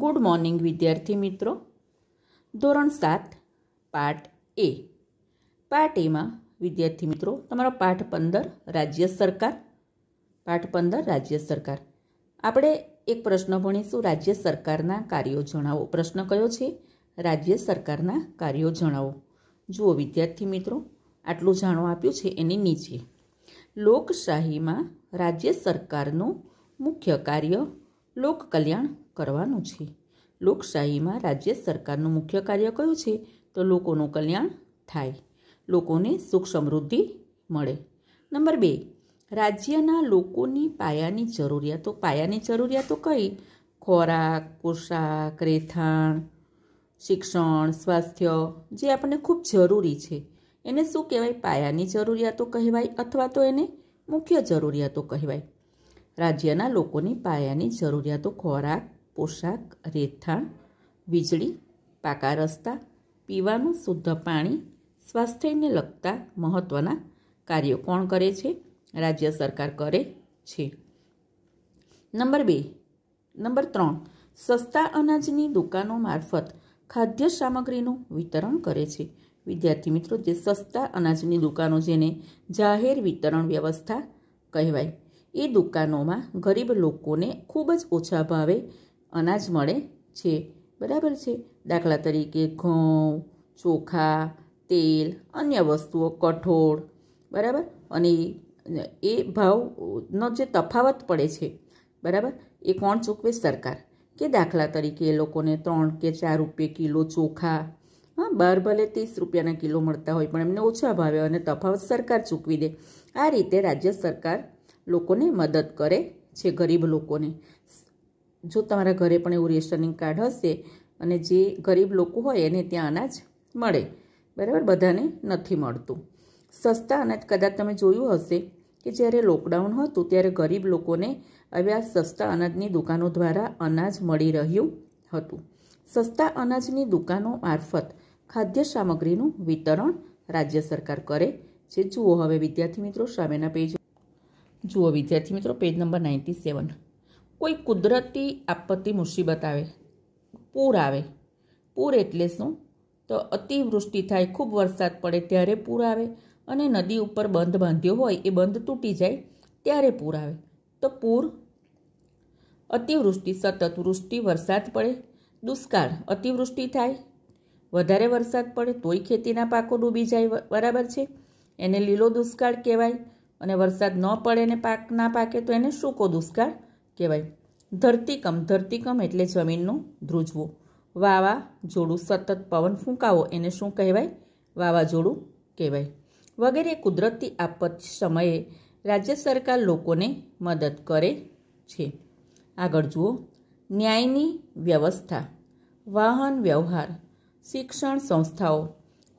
good morning વિદ્યાર્થી મિત્રો ધોરણ સાત પાઠ એ પાઠ એમાં વિદ્યાર્થી મિત્રો તમારો પાઠ પંદર રાજ્ય સરકાર પાઠ પંદર રાજ્ય સરકાર આપણે એક પ્રશ્ન ભણીશું રાજ્ય સરકારના કાર્યો જણાવો પ્રશ્ન કયો છે રાજ્ય સરકારના કાર્યો જણાવો જુઓ વિદ્યાર્થી મિત્રો આટલું જાણવા આપ્યું છે એની નીચે લોકશાહીમાં રાજ્ય સરકારનું મુખ્ય કાર્ય લોકકલ્યાણ કરવાનું છે લોકશાહીમાં રાજ્ય સરકારનું મુખ્ય કાર્ય કયું છે તો લોકોનું કલ્યાણ થાય લોકોને સુખ સમૃદ્ધિ મળે નંબર બે રાજ્યના લોકોની પાયાની જરૂરિયાતો પાયાની જરૂરિયાતો કઈ ખોરાક પોશાક રહેઠાણ શિક્ષણ સ્વાસ્થ્ય જે આપણને ખૂબ જરૂરી છે એને શું કહેવાય પાયાની જરૂરિયાતો કહેવાય અથવા તો એને મુખ્ય જરૂરિયાતો કહેવાય રાજ્યના લોકોની પાયાની જરૂરિયાતો ખોરાક પોશાક રહેઠાણ વીજળી પાકા રસ્તા પીવાનું શુદ્ધ પાણી સ્વાસ્થ્યને લગતા મહત્ત્વના કાર્યો કોણ કરે છે રાજ્ય સરકાર કરે છે નંબર બે નંબર ત્રણ સસ્તા અનાજની દુકાનો મારફત ખાદ્ય સામગ્રીનું વિતરણ કરે છે વિદ્યાર્થી મિત્રો જે સસ્તા અનાજની દુકાનો જેને જાહેર વિતરણ વ્યવસ્થા કહેવાય એ દુકાનોમાં ગરીબ લોકોને ખૂબ જ ઓછા ભાવે અનાજ મળે છે બરાબર છે દાખલા તરીકે ઘઉં ચોખા તેલ અન્ય વસ્તુઓ કઠોળ બરાબર અને એ ભાવનો જે તફાવત પડે છે બરાબર એ કોણ ચૂકવે સરકાર કે દાખલા તરીકે એ લોકોને ત્રણ કે ચાર રૂપિયા કિલો ચોખા હા બાર ભલે ત્રીસ રૂપિયાના કિલો મળતા હોય પણ એમને ઓછા ભાવે અને તફાવત સરકાર ચૂકવી દે આ રીતે રાજ્ય સરકાર લોકોને મદદ કરે છે ગરીબ લોકોને જો તમારા ઘરે પણ એવું રેશનિંગ કાર્ડ હશે અને જે ગરીબ લોકો હોય એને ત્યાં અનાજ મળે બરાબર બધાને નથી મળતું સસ્તા અનાજ કદાચ તમે જોયું હશે કે જ્યારે લોકડાઉન હતું ત્યારે ગરીબ લોકોને હવે આ સસ્તા અનાજની દુકાનો દ્વારા અનાજ મળી રહ્યું હતું સસ્તા અનાજની દુકાનો મારફત ખાદ્ય સામગ્રીનું વિતરણ રાજ્ય સરકાર કરે છે જુઓ હવે વિદ્યાર્થી મિત્રો સામેના પેજ જુઓ વિદ્યાર્થી મિત્રો પેજ નંબર નાઇન્ટી સેવન કોઈ કુદરતી આપત્તિ મુસીબત આવે પૂર આવે પૂર એટલે શું તો અતિવૃષ્ટિ થાય ખૂબ વરસાદ પડે ત્યારે પૂર આવે અને નદી ઉપર બંધ બાંધ્યો હોય એ બંધ તૂટી જાય ત્યારે પૂર આવે તો પૂર અતિવૃષ્ટિ સતત વૃષ્ટિ વરસાદ પડે દુષ્કાળ અતિવૃષ્ટિ થાય વધારે વરસાદ પડે તોય ખેતીના પાકો ડૂબી જાય બરાબર છે એને લીલો દુષ્કાળ કહેવાય અને વરસાદ ન પડે ને પાક ના પાકે તો એને સૂકો દુષ્કાળ કહેવાય ધરતીકમ ધરતીકમ એટલે જમીનનું ધ્રુજવું વાવાઝોડું સતત પવન ફૂંકાવો એને શું કહેવાય વાવાઝોડું કહેવાય વગેરે કુદરતી આપત્તિ સમયે રાજ્ય સરકાર લોકોને મદદ કરે છે આગળ જુઓ ન્યાયની વ્યવસ્થા વાહન વ્યવહાર શિક્ષણ સંસ્થાઓ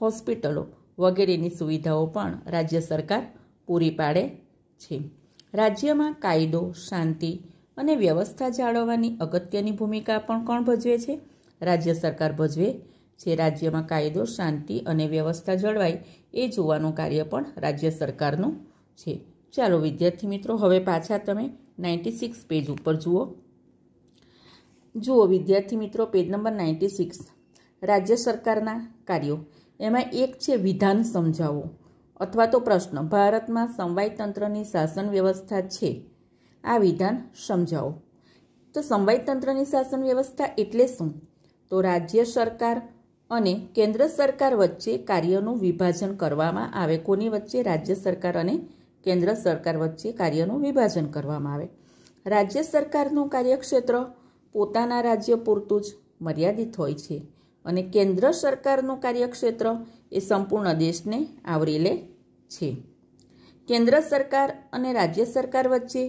હોસ્પિટલો વગેરેની સુવિધાઓ પણ રાજ્ય સરકાર પૂરી પાડે છે રાજ્યમાં કાયદો શાંતિ અને વ્યવસ્થા જાળવવાની અગત્યની ભૂમિકા પણ કોણ ભજવે છે રાજ્ય સરકાર ભજવે છે રાજ્યમાં કાયદો શાંતિ અને વ્યવસ્થા જળવાય એ જોવાનું કાર્ય પણ રાજ્ય સરકારનું છે ચાલો વિદ્યાર્થી મિત્રો હવે પાછા તમે નાઇન્ટી સિક્સ પેજ ઉપર જુઓ જુઓ વિદ્યાર્થી મિત્રો પેજ નંબર નાઇન્ટી સિક્સ રાજ્ય સરકારના કાર્યો એમાં એક છે વિધાન સમજાવવું અથવા તો પ્રશ્ન ભારતમાં તંત્રની શાસન વ્યવસ્થા છે આ વિધાન સમજાવો તો તંત્રની શાસન વ્યવસ્થા એટલે શું તો રાજ્ય સરકાર અને કેન્દ્ર સરકાર વચ્ચે કાર્યનું વિભાજન કરવામાં આવે કોની વચ્ચે રાજ્ય સરકાર અને કેન્દ્ર સરકાર વચ્ચે કાર્યનું વિભાજન કરવામાં આવે રાજ્ય સરકારનું કાર્યક્ષેત્ર પોતાના રાજ્ય પૂરતું જ મર્યાદિત હોય છે અને કેન્દ્ર સરકારનું કાર્યક્ષેત્ર એ સંપૂર્ણ દેશને આવરી લે છે કેન્દ્ર સરકાર અને રાજ્ય સરકાર વચ્ચે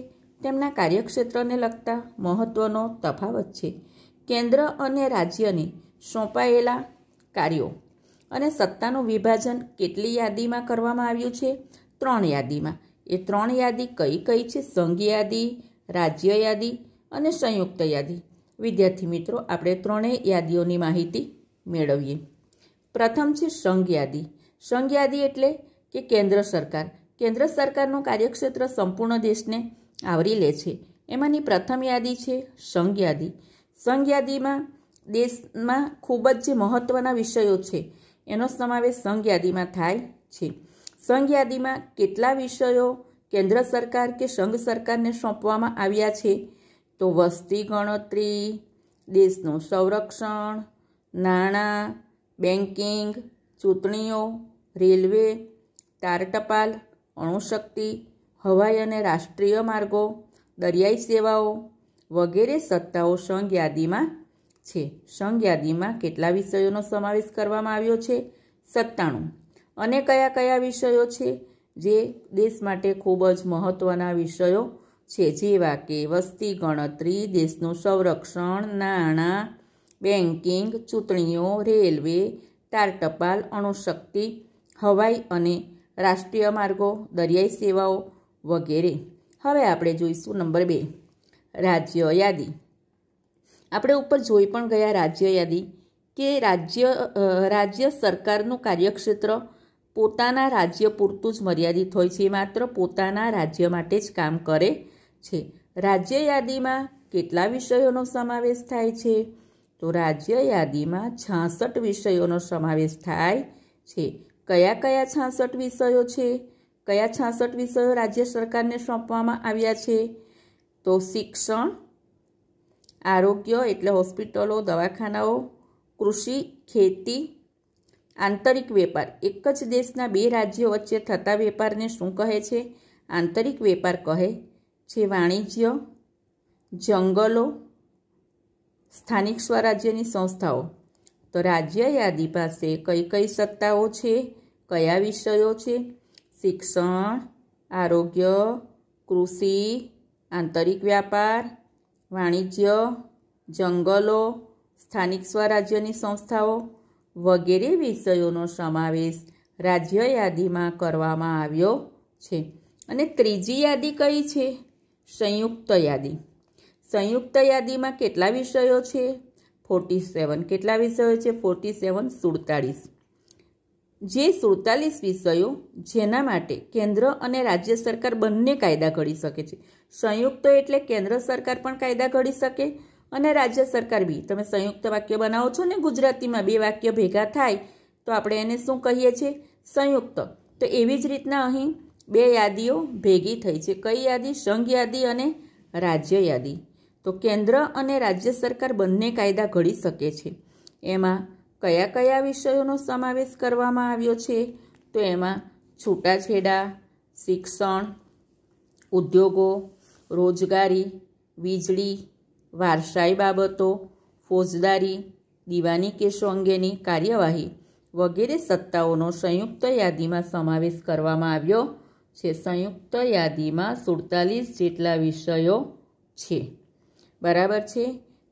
તેમના કાર્યક્ષેત્રને લગતા મહત્ત્વનો તફાવત છે કેન્દ્ર અને રાજ્યને સોંપાયેલા કાર્યો અને સત્તાનું વિભાજન કેટલી યાદીમાં કરવામાં આવ્યું છે ત્રણ યાદીમાં એ ત્રણ યાદી કઈ કઈ છે સંઘ યાદી રાજ્ય યાદી અને સંયુક્ત યાદી વિદ્યાર્થી મિત્રો આપણે ત્રણેય યાદીઓની માહિતી મેળવીએ પ્રથમ છે સંઘ યાદી સંઘ યાદી એટલે કે કેન્દ્ર સરકાર કેન્દ્ર સરકારનું કાર્યક્ષેત્ર સંપૂર્ણ દેશને આવરી લે છે એમાંની પ્રથમ યાદી છે સંઘ યાદી સંઘ યાદીમાં દેશમાં ખૂબ જ જે મહત્ત્વના વિષયો છે એનો સમાવેશ સંઘ યાદીમાં થાય છે સંઘ યાદીમાં કેટલા વિષયો કેન્દ્ર સરકાર કે સંઘ સરકારને સોંપવામાં આવ્યા છે તો વસ્તી ગણતરી દેશનું સંરક્ષણ નાણાં બેન્કિંગ ચૂંટણીઓ રેલવે તારટપાલ અણુશક્તિ હવાઈ અને રાષ્ટ્રીય માર્ગો દરિયાઈ સેવાઓ વગેરે સત્તાઓ સંઘ યાદીમાં છે સંઘ યાદીમાં કેટલા વિષયોનો સમાવેશ કરવામાં આવ્યો છે સત્તાણું અને કયા કયા વિષયો છે જે દેશ માટે ખૂબ જ મહત્ત્વના વિષયો છે જેવા કે વસ્તી ગણતરી દેશનું સંરક્ષણ નાણાં બેન્કિંગ ચૂંટણીઓ રેલવે તારટપાલ અણુશક્તિ હવાઈ અને રાષ્ટ્રીય માર્ગો દરિયાઈ સેવાઓ વગેરે હવે આપણે જોઈશું નંબર બે રાજ્ય યાદી આપણે ઉપર જોઈ પણ ગયા રાજ્ય યાદી કે રાજ્ય રાજ્ય સરકારનું કાર્યક્ષેત્ર પોતાના રાજ્ય પૂરતું જ મર્યાદિત હોય છે માત્ર પોતાના રાજ્ય માટે જ કામ કરે છે રાજ્ય યાદીમાં કેટલા વિષયોનો સમાવેશ થાય છે તો રાજ્ય યાદીમાં છાસઠ વિષયોનો સમાવેશ થાય છે કયા કયા છાસઠ વિષયો છે કયા છાસઠ વિષયો રાજ્ય સરકારને સોંપવામાં આવ્યા છે તો શિક્ષણ આરોગ્ય એટલે હોસ્પિટલો દવાખાનાઓ કૃષિ ખેતી આંતરિક વેપાર એક જ દેશના બે રાજ્યો વચ્ચે થતા વેપારને શું કહે છે આંતરિક વેપાર કહે છે વાણિજ્ય જંગલો સ્થાનિક સ્વરાજ્યની સંસ્થાઓ તો રાજ્ય યાદી પાસે કઈ કઈ સત્તાઓ છે કયા વિષયો છે શિક્ષણ આરોગ્ય કૃષિ આંતરિક વ્યાપાર વાણિજ્ય જંગલો સ્થાનિક સ્વરાજ્યની સંસ્થાઓ વગેરે વિષયોનો સમાવેશ રાજ્ય યાદીમાં કરવામાં આવ્યો છે અને ત્રીજી યાદી કઈ છે સંયુક્ત યાદી સંયુક્ત યાદીમાં કેટલા વિષયો છે ફોર્ટી સેવન કેટલા વિષયો છે ફોર્ટી સેવન સુડતાળીસ જે સુડતાલીસ વિષયો જેના માટે કેન્દ્ર અને રાજ્ય સરકાર બંને કાયદા ઘડી શકે છે સંયુક્ત એટલે કેન્દ્ર સરકાર પણ કાયદા ઘડી શકે અને રાજ્ય સરકાર બી તમે સંયુક્ત વાક્ય બનાવો છો ને ગુજરાતીમાં બે વાક્ય ભેગા થાય તો આપણે એને શું કહીએ છીએ સંયુક્ત તો એવી જ રીતના અહીં બે યાદીઓ ભેગી થઈ છે કઈ યાદી સંઘ યાદી અને રાજ્ય યાદી તો કેન્દ્ર અને રાજ્ય સરકાર બંને કાયદા ઘડી શકે છે એમાં કયા કયા વિષયોનો સમાવેશ કરવામાં આવ્યો છે તો એમાં છૂટાછેડા શિક્ષણ ઉદ્યોગો રોજગારી વીજળી વારસાઈ બાબતો ફોજદારી દિવાની કેસો અંગેની કાર્યવાહી વગેરે સત્તાઓનો સંયુક્ત યાદીમાં સમાવેશ કરવામાં આવ્યો છે સંયુક્ત યાદીમાં સુડતાલીસ જેટલા વિષયો છે બરાબર છે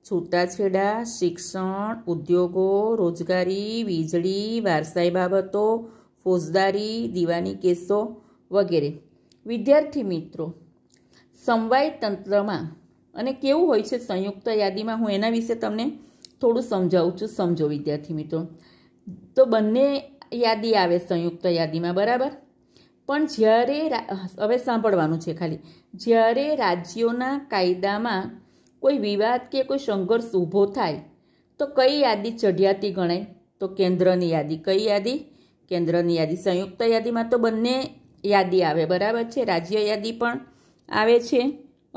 છૂટાછેડા શિક્ષણ ઉદ્યોગો રોજગારી વીજળી વારસાઈ બાબતો ફોજદારી દીવાની કેસો વગેરે વિદ્યાર્થી મિત્રો સમવાય તંત્રમાં અને કેવું હોય છે સંયુક્ત યાદીમાં હું એના વિશે તમને થોડું સમજાવું છું સમજો વિદ્યાર્થી મિત્રો તો બંને યાદી આવે સંયુક્ત યાદીમાં બરાબર પણ જ્યારે હવે સાંભળવાનું છે ખાલી જ્યારે રાજ્યોના કાયદામાં કોઈ વિવાદ કે કોઈ સંઘર્ષ ઊભો થાય તો કઈ યાદી ચઢિયાતી ગણાય તો કેન્દ્રની યાદી કઈ યાદી કેન્દ્રની યાદી સંયુક્ત યાદીમાં તો બંને યાદી આવે બરાબર છે રાજ્ય યાદી પણ આવે છે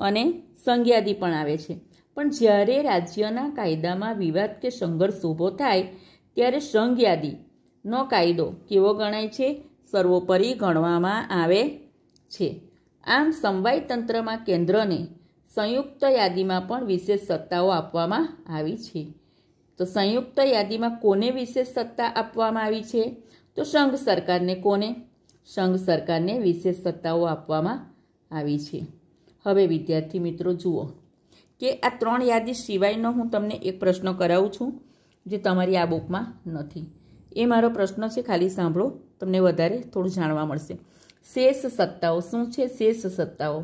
અને સંઘયાદી પણ આવે છે પણ જ્યારે રાજ્યના કાયદામાં વિવાદ કે સંઘર્ષ ઊભો થાય ત્યારે સંઘ યાદીનો કાયદો કેવો ગણાય છે સર્વોપરી ગણવામાં આવે છે આમ સમવાય તંત્રમાં કેન્દ્રને સંયુક્ત યાદીમાં પણ વિશેષ સત્તાઓ આપવામાં આવી છે તો સંયુક્ત યાદીમાં કોને વિશેષ સત્તા આપવામાં આવી છે તો સંઘ સરકારને કોને સંઘ સરકારને વિશેષ સત્તાઓ આપવામાં આવી છે હવે વિદ્યાર્થી મિત્રો જુઓ કે આ ત્રણ યાદી સિવાયનો હું તમને એક પ્રશ્ન કરાવું છું જે તમારી આ બુકમાં નથી એ મારો પ્રશ્ન છે ખાલી સાંભળો તમને વધારે થોડું જાણવા મળશે શેષ સત્તાઓ શું છે શેષ સત્તાઓ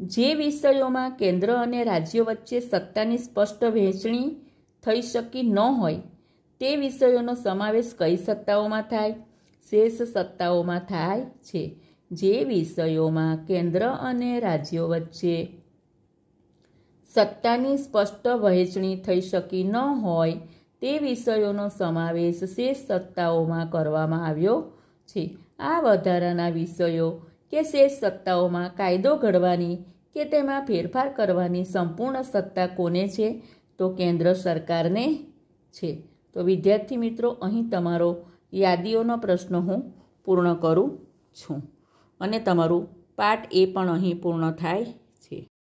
જે વિષયોમાં કેન્દ્ર અને રાજ્ય વચ્ચે સત્તાની સ્પષ્ટ વહેંચણી થઈ શકી ન હોય તે વિષયોનો સમાવેશ કઈ સત્તાઓમાં થાય શેષ સત્તાઓમાં થાય છે જે વિષયોમાં કેન્દ્ર અને રાજ્યો વચ્ચે સત્તાની સ્પષ્ટ વહેંચણી થઈ શકી ન હોય તે વિષયોનો સમાવેશ શેષ સત્તાઓમાં કરવામાં આવ્યો છે આ વધારાના વિષયો કે શેષ સત્તાઓમાં કાયદો ઘડવાની કે તેમાં ફેરફાર કરવાની સંપૂર્ણ સત્તા કોને છે તો કેન્દ્ર સરકારને છે તો વિદ્યાર્થી મિત્રો અહીં તમારો યાદીઓનો પ્રશ્ન હું પૂર્ણ કરું છું અને તમારું પાઠ એ પણ અહીં પૂર્ણ થાય